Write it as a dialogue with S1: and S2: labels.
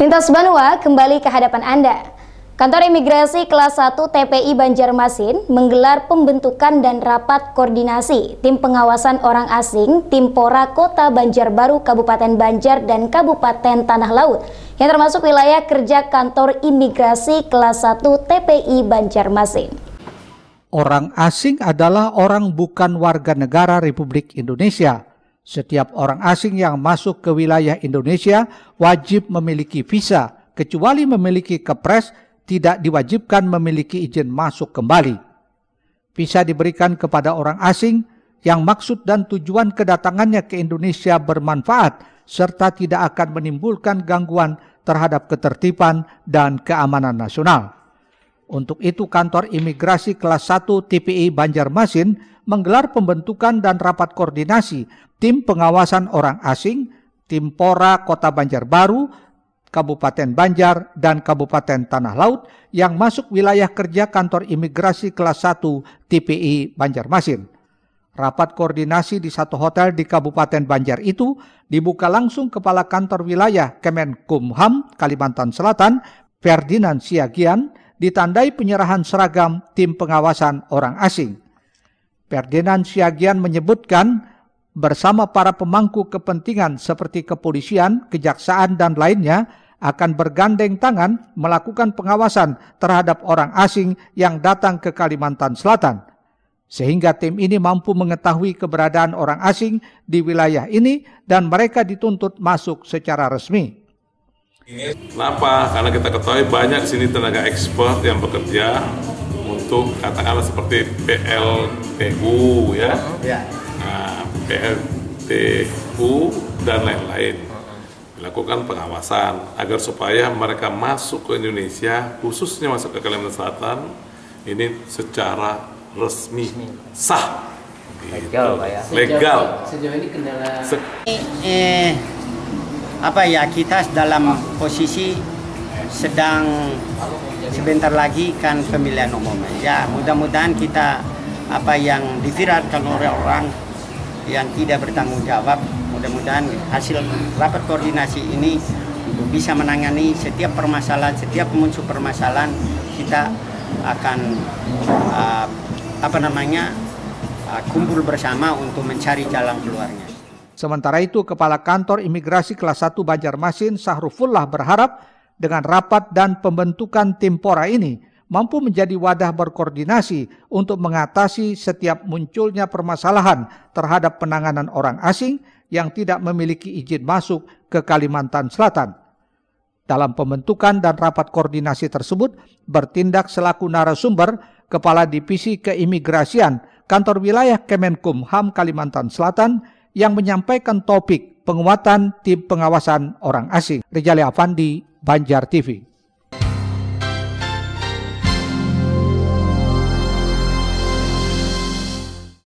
S1: Lintas Banua kembali ke hadapan Anda. Kantor Imigrasi Kelas 1 TPI Banjarmasin menggelar pembentukan dan rapat koordinasi tim pengawasan orang asing tim pora Kota Banjarbaru Kabupaten Banjar dan Kabupaten Tanah Laut yang termasuk wilayah kerja Kantor Imigrasi Kelas 1 TPI Banjarmasin.
S2: Orang asing adalah orang bukan warga negara Republik Indonesia setiap orang asing yang masuk ke wilayah Indonesia wajib memiliki visa, kecuali memiliki kepres tidak diwajibkan memiliki izin masuk kembali. Visa diberikan kepada orang asing yang maksud dan tujuan kedatangannya ke Indonesia bermanfaat serta tidak akan menimbulkan gangguan terhadap ketertiban dan keamanan nasional. Untuk itu kantor imigrasi kelas 1 TPI Banjarmasin menggelar pembentukan dan rapat koordinasi tim pengawasan orang asing, tim Pora Kota Banjarbaru, Kabupaten Banjar, dan Kabupaten Tanah Laut yang masuk wilayah kerja kantor imigrasi kelas 1 TPI Banjarmasin. Rapat koordinasi di satu hotel di Kabupaten Banjar itu dibuka langsung Kepala Kantor Wilayah Kemenkumham Kalimantan Selatan, Ferdinand Siagian, ditandai penyerahan seragam tim pengawasan orang asing. Ferdinand Siagian menyebutkan bersama para pemangku kepentingan seperti kepolisian, kejaksaan, dan lainnya akan bergandeng tangan melakukan pengawasan terhadap orang asing yang datang ke Kalimantan Selatan. Sehingga tim ini mampu mengetahui keberadaan orang asing di wilayah ini dan mereka dituntut masuk secara resmi.
S3: Kenapa? Karena kita ketahui banyak sini tenaga ekspor yang bekerja untuk katakanlah seperti PLTU ya. ya, nah, PLTU dan lain-lain. melakukan pengawasan agar supaya mereka masuk ke Indonesia, khususnya masuk ke Kalimantan Selatan, ini secara resmi, sah. Legal,
S4: gitu. Legal. Sejauh,
S2: sejauh ini kendala. Se eh,
S4: eh apa ya kita dalam posisi sedang sebentar lagi kan pemilihan umum. Ya, mudah-mudahan kita apa yang diviralkan oleh orang yang tidak bertanggung jawab, mudah-mudahan hasil rapat koordinasi ini bisa menangani setiap permasalahan, setiap muncul permasalahan kita akan uh, apa namanya uh, kumpul bersama untuk mencari jalan keluarnya.
S2: Sementara itu, Kepala Kantor Imigrasi Kelas 1 Banjarmasin Sahrufullah berharap dengan rapat dan pembentukan tim Pora ini mampu menjadi wadah berkoordinasi untuk mengatasi setiap munculnya permasalahan terhadap penanganan orang asing yang tidak memiliki izin masuk ke Kalimantan Selatan. Dalam pembentukan dan rapat koordinasi tersebut, bertindak selaku narasumber Kepala Divisi Keimigrasian Kantor Wilayah Kemenkumham Kalimantan Selatan yang menyampaikan topik penguatan tim pengawasan orang asing. Rijali Afandi, Banjar TV.